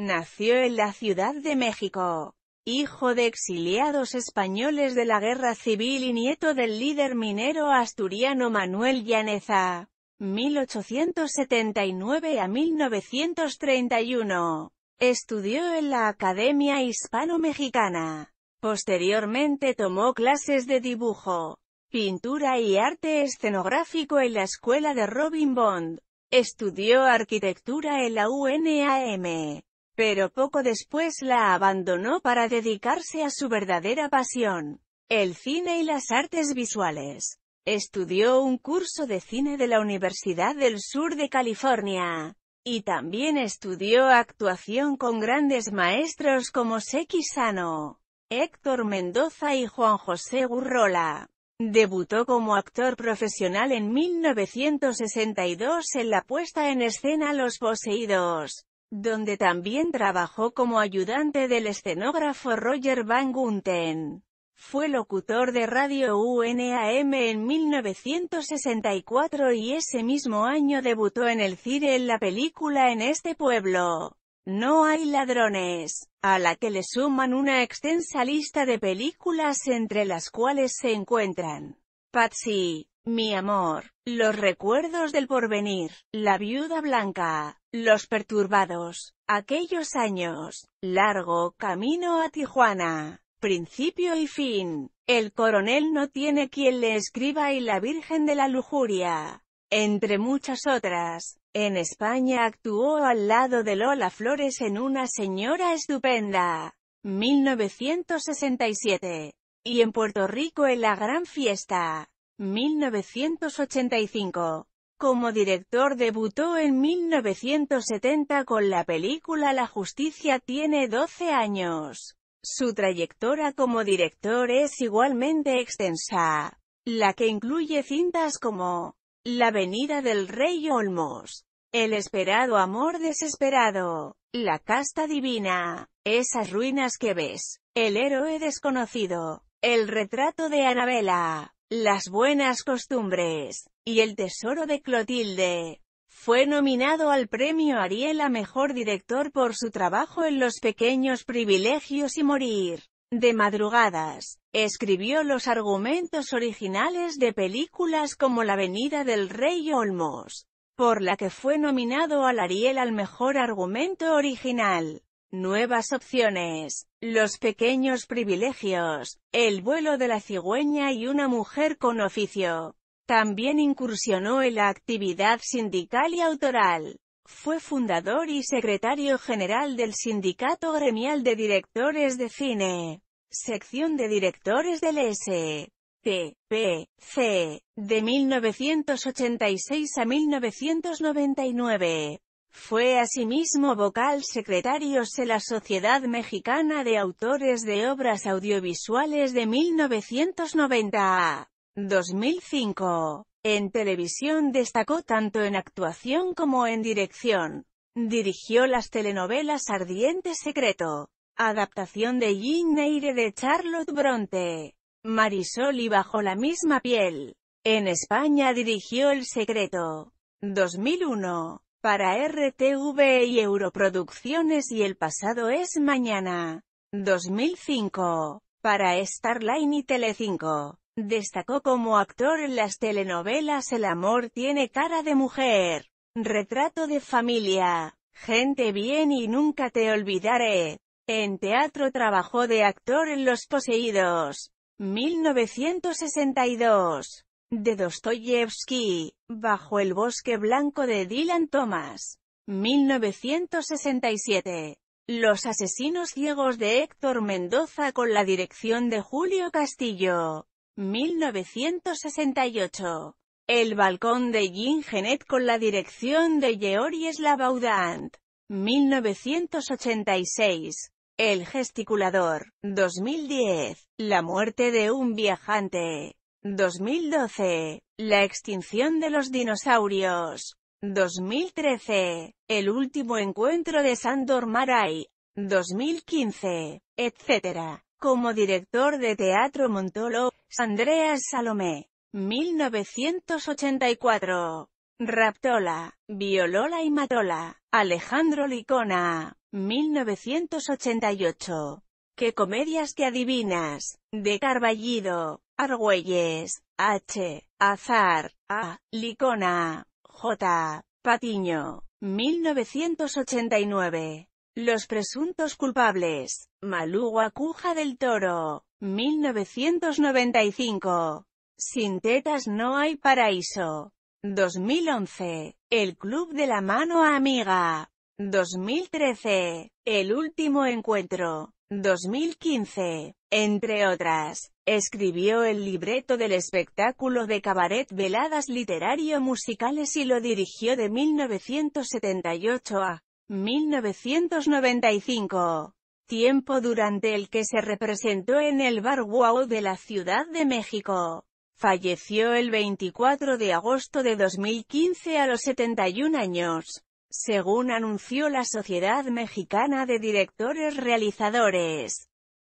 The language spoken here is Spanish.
Nació en la Ciudad de México. Hijo de exiliados españoles de la Guerra Civil y nieto del líder minero asturiano Manuel Llaneza. 1879 a 1931. Estudió en la Academia Hispano-Mexicana. Posteriormente tomó clases de dibujo, pintura y arte escenográfico en la escuela de Robin Bond. Estudió arquitectura en la UNAM pero poco después la abandonó para dedicarse a su verdadera pasión, el cine y las artes visuales. Estudió un curso de cine de la Universidad del Sur de California, y también estudió actuación con grandes maestros como Seki Sano, Héctor Mendoza y Juan José Gurrola. Debutó como actor profesional en 1962 en la puesta en escena Los Poseídos, donde también trabajó como ayudante del escenógrafo Roger Van Gunten. Fue locutor de Radio UNAM en 1964 y ese mismo año debutó en el cine en la película En este pueblo. No hay ladrones, a la que le suman una extensa lista de películas entre las cuales se encuentran Patsy, Mi amor, Los recuerdos del porvenir, La viuda blanca, los perturbados. Aquellos años. Largo camino a Tijuana. Principio y fin. El coronel no tiene quien le escriba y la Virgen de la Lujuria. Entre muchas otras, en España actuó al lado de Lola Flores en Una señora estupenda, 1967, y en Puerto Rico en La Gran Fiesta, 1985. Como director debutó en 1970 con la película La justicia tiene 12 años. Su trayectoria como director es igualmente extensa, la que incluye cintas como La venida del rey Olmos, El esperado amor desesperado, La casta divina, Esas ruinas que ves, El héroe desconocido, El retrato de Anabela, las buenas costumbres y El tesoro de Clotilde. Fue nominado al premio Ariel a Mejor Director por su trabajo en Los pequeños privilegios y morir. De madrugadas, escribió los argumentos originales de películas como La venida del rey Olmos, por la que fue nominado al Ariel al Mejor Argumento Original. Nuevas opciones. Los pequeños privilegios. El vuelo de la cigüeña y una mujer con oficio. También incursionó en la actividad sindical y autoral. Fue fundador y secretario general del Sindicato Gremial de Directores de Cine. Sección de Directores del S. de 1986 a 1999. Fue asimismo vocal secretario de la Sociedad Mexicana de Autores de Obras Audiovisuales de 1990 a 2005. En televisión destacó tanto en actuación como en dirección. Dirigió las telenovelas Ardiente Secreto, adaptación de Jean Neyre de Charlotte Bronte, Marisol y Bajo la misma piel. En España dirigió El Secreto, 2001 para RTV y Europroducciones y El pasado es mañana. 2005. Para Starline y Telecinco. Destacó como actor en las telenovelas El amor tiene cara de mujer, Retrato de familia, Gente bien y nunca te olvidaré. En teatro trabajó de actor en Los Poseídos. 1962 de Dostoyevsky, Bajo el bosque blanco de Dylan Thomas. 1967. Los asesinos ciegos de Héctor Mendoza con la dirección de Julio Castillo. 1968. El balcón de Jean Genet con la dirección de Georges Labaudant. 1986. El gesticulador. 2010. La muerte de un viajante. 2012. La extinción de los dinosaurios. 2013. El último encuentro de Sandor Maray. 2015. Etc. Como director de teatro Montolo, Sandreas Salomé. 1984. Raptola. Violola y Matola. Alejandro Licona. 1988. ¿Qué comedias que adivinas? De Carballido. Argüelles, H. Azar, A. Licona, J. Patiño, 1989. Los presuntos culpables. Malú del Toro, 1995. Sin tetas no hay paraíso. 2011. El Club de la Mano Amiga. 2013. El último encuentro. 2015. Entre otras, escribió el libreto del espectáculo de cabaret Veladas Literario-Musicales y lo dirigió de 1978 a 1995, tiempo durante el que se representó en el Bar Wow de la Ciudad de México. Falleció el 24 de agosto de 2015 a los 71 años. Según anunció la Sociedad Mexicana de Directores Realizadores,